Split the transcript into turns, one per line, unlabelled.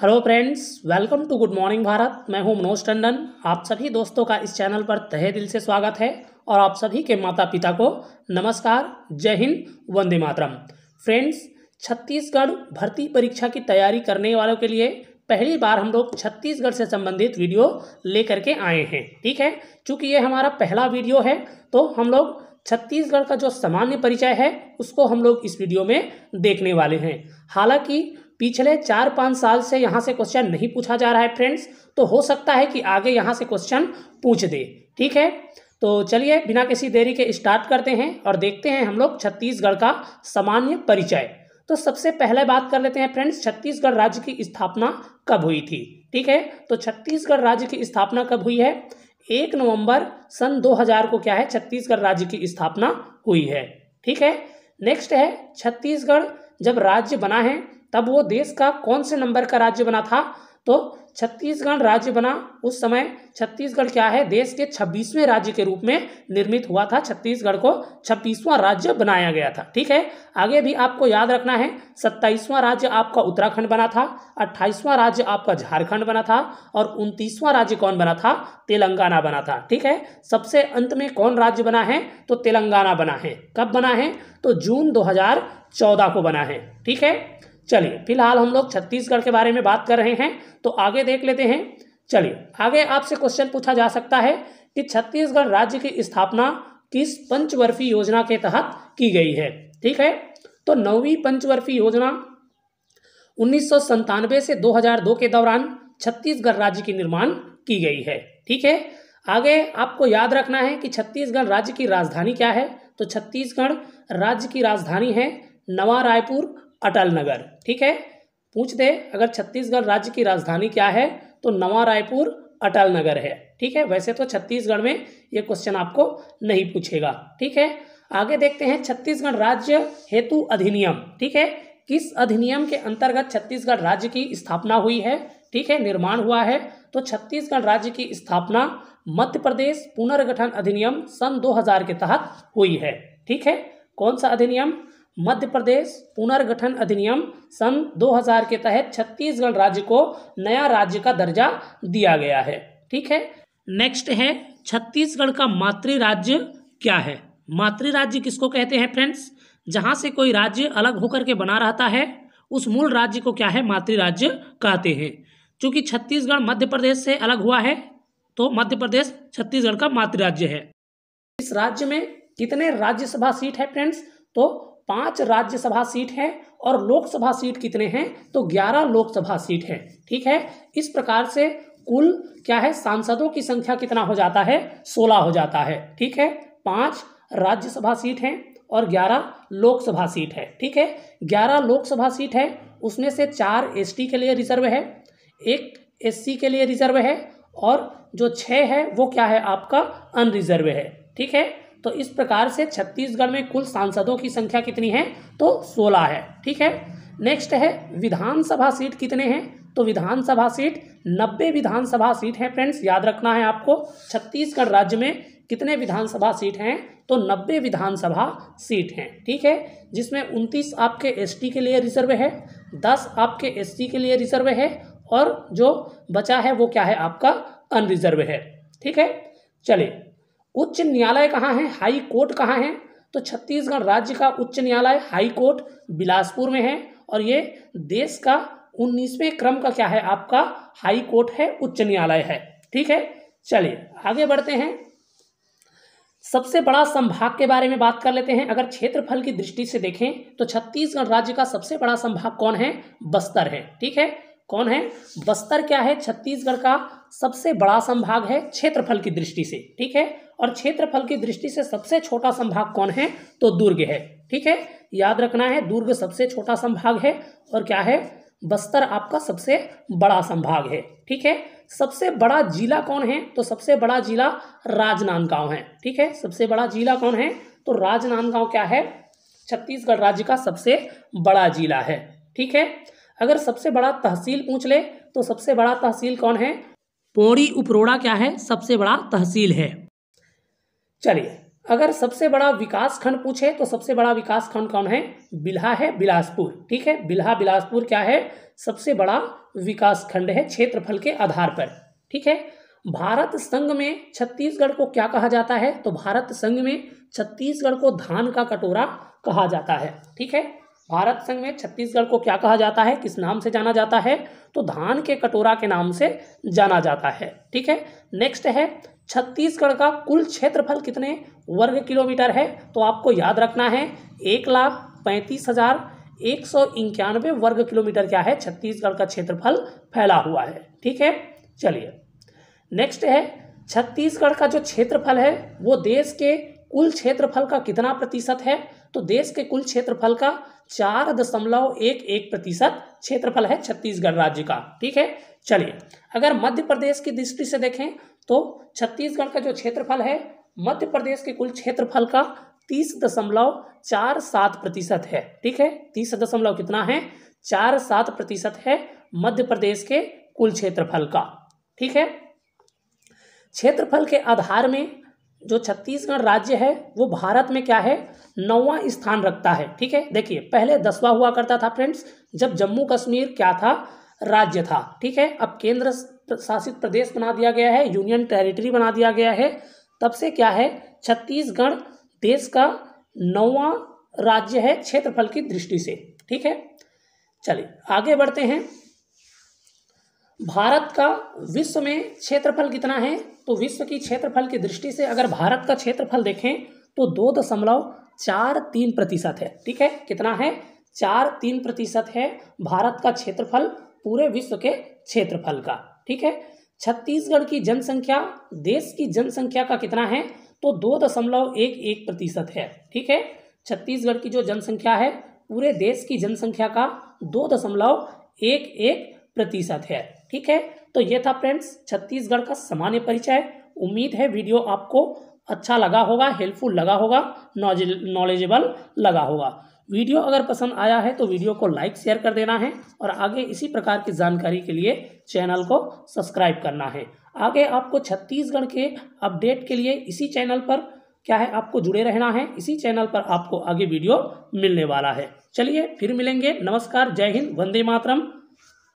hello friends welcome to good morning Bharat मैं हूं मनोज टंडन आप सभी दोस्तों का इस चैनल पर तहे दिल से स्वागत है और आप सभी के माता पिता को नमस्कार जय हिंद वंदे मातरम फ्रेंड्स छत्तीसगढ़ भर्ती परीक्षा की तैयारी करने वालों के लिए पहली बार हम लोग छत्तीसगढ़ से संबंधित वीडियो लेकर के आए हैं ठीक है चूँकि ये हमारा पहला वीडियो है तो हम लोग छत्तीसगढ़ का जो सामान्य परिचय है उसको हम लोग इस वीडियो में देखने वाले हैं हालांकि पिछले चार पाँच साल से यहाँ से क्वेश्चन नहीं पूछा जा रहा है फ्रेंड्स तो हो सकता है कि आगे यहाँ से क्वेश्चन पूछ दे ठीक है तो चलिए बिना किसी देरी के स्टार्ट करते हैं और देखते हैं हम लोग छत्तीसगढ़ का सामान्य परिचय तो सबसे पहले बात कर लेते हैं फ्रेंड्स छत्तीसगढ़ राज्य की स्थापना कब हुई थी ठीक है तो छत्तीसगढ़ राज्य की स्थापना कब हुई है एक नवंबर सन 2000 को क्या है छत्तीसगढ़ राज्य की स्थापना हुई है ठीक है नेक्स्ट है छत्तीसगढ़ जब राज्य बना है तब वो देश का कौन से नंबर का राज्य बना था तो छत्तीसगढ़ राज्य बना उस समय छत्तीसगढ़ क्या है देश के 26वें राज्य के रूप में निर्मित हुआ था छत्तीसगढ़ को 26वां राज्य बनाया गया था ठीक है आगे भी आपको याद रखना है 27वां राज्य आपका उत्तराखंड बना था 28वां राज्य आपका झारखंड बना था और 29वां राज्य कौन बना था तेलंगाना बना था ठीक है सबसे अंत में कौन राज्य बना है तो तेलंगाना बना है कब बना है तो जून दो को बना है ठीक है चलिए फिलहाल हम लोग छत्तीसगढ़ के बारे में बात कर रहे हैं तो आगे देख लेते हैं चलिए आगे आपसे क्वेश्चन पूछा जा सकता है कि छत्तीसगढ़ राज्य की स्थापना किस पंचवर्षीय योजना के तहत की गई है ठीक है तो नौवीं पंचवर्षीय योजना उन्नीस से 2002 के दौरान छत्तीसगढ़ राज्य की निर्माण की गई है ठीक है आगे आपको याद रखना है कि छत्तीसगढ़ राज्य की राजधानी क्या है तो छत्तीसगढ़ राज्य की राजधानी है नवा रायपुर अटल नगर ठीक है पूछ दे अगर छत्तीसगढ़ राज्य की राजधानी क्या है तो नवा रायपुर अटल नगर है ठीक है वैसे तो छत्तीसगढ़ में ये क्वेश्चन आपको नहीं पूछेगा ठीक है आगे देखते हैं छत्तीसगढ़ राज्य हेतु अधिनियम ठीक है किस अधिनियम के अंतर्गत छत्तीसगढ़ राज्य की स्थापना हुई है ठीक है निर्माण हुआ है तो छत्तीसगढ़ राज्य की स्थापना मध्य प्रदेश पुनर्गठन अधिनियम सन 2000 के तहत हुई है ठीक है कौन सा अधिनियम मध्य प्रदेश पुनर्गठन अधिनियम सन 2000 के तहत छत्तीसगढ़ राज्य को नया राज्य का दर्जा दिया गया है ठीक है नेक्स्ट है छत्तीसगढ़ का मातृ राज्य क्या है मातृ राज्य किसको कहते हैं फ्रेंड्स जहां से कोई राज्य अलग होकर के बना रहता है उस मूल राज्य को क्या है मातृ राज्य कहते हैं चूंकि छत्तीसगढ़ मध्य प्रदेश से अलग हुआ है तो मध्य प्रदेश छत्तीसगढ़ का मातृ राज्य है इस राज्य में कितने राज्यसभा सीट है फ्रेंड्स तो पांच राज्यसभा सीट हैं और लोकसभा सीट कितने हैं तो ग्यारह लोकसभा सीट हैं ठीक है इस प्रकार से कुल क्या है सांसदों की संख्या कितना हो जाता है सोलह हो जाता है ठीक है पांच राज्यसभा सीट हैं और ग्यारह लोकसभा सीट है ठीक है ग्यारह लोकसभा सीट है उसमें से चार एस के लिए रिजर्व है एक एस के लिए रिजर्व है और जो छः है वो क्या है आपका अनरिजर्व है ठीक है तो इस प्रकार से छत्तीसगढ़ में कुल सांसदों की संख्या कितनी है तो सोलह है ठीक है नेक्स्ट है विधानसभा सीट कितने हैं तो विधानसभा सीट नब्बे विधानसभा सीट हैं फ्रेंड्स याद रखना है आपको छत्तीसगढ़ राज्य में कितने विधानसभा सीट हैं तो नब्बे विधानसभा सीट हैं ठीक है जिसमें उनतीस आपके एस के लिए रिजर्व है दस आपके एस के लिए रिजर्व है और जो बचा है वो क्या है आपका अनरिजर्व है ठीक है चलिए उच्च न्यायालय कहाँ है हाई कोर्ट कहाँ है तो छत्तीसगढ़ राज्य का उच्च न्यायालय हाई कोर्ट बिलासपुर में है और ये देश का उन्नीसवें क्रम का क्या है आपका हाई कोर्ट है उच्च न्यायालय है ठीक है चलिए आगे बढ़ते हैं सबसे बड़ा संभाग के बारे में बात कर लेते हैं अगर क्षेत्रफल की दृष्टि से देखें तो छत्तीसगढ़ राज्य का सबसे बड़ा संभाग कौन है बस्तर है ठीक है कौन है बस्तर क्या है छत्तीसगढ़ का सबसे बड़ा संभाग है क्षेत्रफल की दृष्टि से ठीक है और क्षेत्रफल की दृष्टि से सबसे छोटा संभाग कौन है तो दुर्ग है ठीक है याद रखना है दुर्ग सबसे छोटा संभाग है और क्या है बस्तर आपका सबसे बड़ा संभाग है ठीक है सबसे बड़ा जिला कौन है तो सबसे बड़ा जिला राजनांदगांव है ठीक है सबसे बड़ा जिला कौन है तो राजनांदगांव क्या है छत्तीसगढ़ राज्य का सबसे बड़ा जिला है ठीक है अगर सबसे बड़ा तहसील पूछ ले तो सबसे बड़ा तहसील कौन है पौड़ी उपरोड़ा क्या है सबसे बड़ा तहसील है चलिए अगर सबसे बड़ा विकास खंड पूछे तो सबसे बड़ा विकास खंड कौन है बिल्हा है बिलासपुर ठीक है बिल्हा बिलासपुर क्या है सबसे बड़ा विकास खंड है क्षेत्रफल के आधार पर ठीक है भारत संघ में छत्तीसगढ़ को क्या कहा जाता है तो भारत संघ में छत्तीसगढ़ को धान का कटोरा कहा जाता है ठीक है भारत संघ में छत्तीसगढ़ को क्या कहा जाता है किस नाम से जाना जाता है तो धान के कटोरा के नाम से जाना जाता है ठीक है नेक्स्ट है छत्तीसगढ़ का कुल क्षेत्रफल कितने वर्ग किलोमीटर है तो आपको याद रखना है एक लाख पैंतीस हजार एक सौ इक्यानवे वर्ग किलोमीटर क्या है छत्तीसगढ़ का क्षेत्रफल फैला हुआ है ठीक है चलिए नेक्स्ट है छत्तीसगढ़ का जो क्षेत्रफल है वो देश के कुल क्षेत्रफल का कितना प्रतिशत है तो देश के कुल क्षेत्रफल का चार दशमलव एक एक प्रतिशत क्षेत्रफल है छत्तीसगढ़ राज्य का ठीक है चलिए अगर मध्य प्रदेश की दृष्टि से देखें तो छत्तीसगढ़ का जो क्षेत्रफल है मध्य प्रदेश के कुल क्षेत्रफल का तीस दशमलव चार सात प्रतिशत है ठीक है तीस दशमलव कितना है चार सात प्रतिशत है मध्य प्रदेश के कुल क्षेत्रफल का ठीक है क्षेत्रफल के आधार में जो छत्तीसगढ़ राज्य है वो भारत में क्या है नौवा स्थान रखता है ठीक है देखिए पहले दसवा हुआ करता था फ्रेंड्स जब जम्मू कश्मीर क्या था राज्य था ठीक है अब केंद्र शासित प्रदेश बना दिया गया है यूनियन टेरिटरी बना दिया गया है तब से क्या है छत्तीसगढ़ देश का नौवा राज्य है क्षेत्रफल की दृष्टि से ठीक है चलिए आगे बढ़ते हैं भारत का विश्व में क्षेत्रफल कितना है तो विश्व की क्षेत्रफल की दृष्टि से अगर भारत का क्षेत्रफल देखें तो दो दशमलव चार तीन प्रतिशत है ठीक है कितना है चार तीन प्रतिशत है भारत का क्षेत्रफल पूरे विश्व के क्षेत्रफल का ठीक है छत्तीसगढ़ की जनसंख्या देश की जनसंख्या का कितना है तो दो दशमलव एक एक प्रतिशत है ठीक है छत्तीसगढ़ की जो जनसंख्या है पूरे देश की जनसंख्या का दो दशमलव एक एक प्रतिशत है ठीक है तो ये था फ्रेंड्स छत्तीसगढ़ का सामान्य परिचय उम्मीद है वीडियो आपको अच्छा लगा होगा हेल्पफुल लगा होगा नॉलेजेबल लगा होगा वीडियो अगर पसंद आया है तो वीडियो को लाइक शेयर कर देना है और आगे इसी प्रकार की जानकारी के लिए चैनल को सब्सक्राइब करना है आगे आपको छत्तीसगढ़ के अपडेट के लिए इसी चैनल पर क्या है आपको जुड़े रहना है इसी चैनल पर आपको आगे वीडियो मिलने वाला है चलिए फिर मिलेंगे नमस्कार जय हिंद वंदे मातरम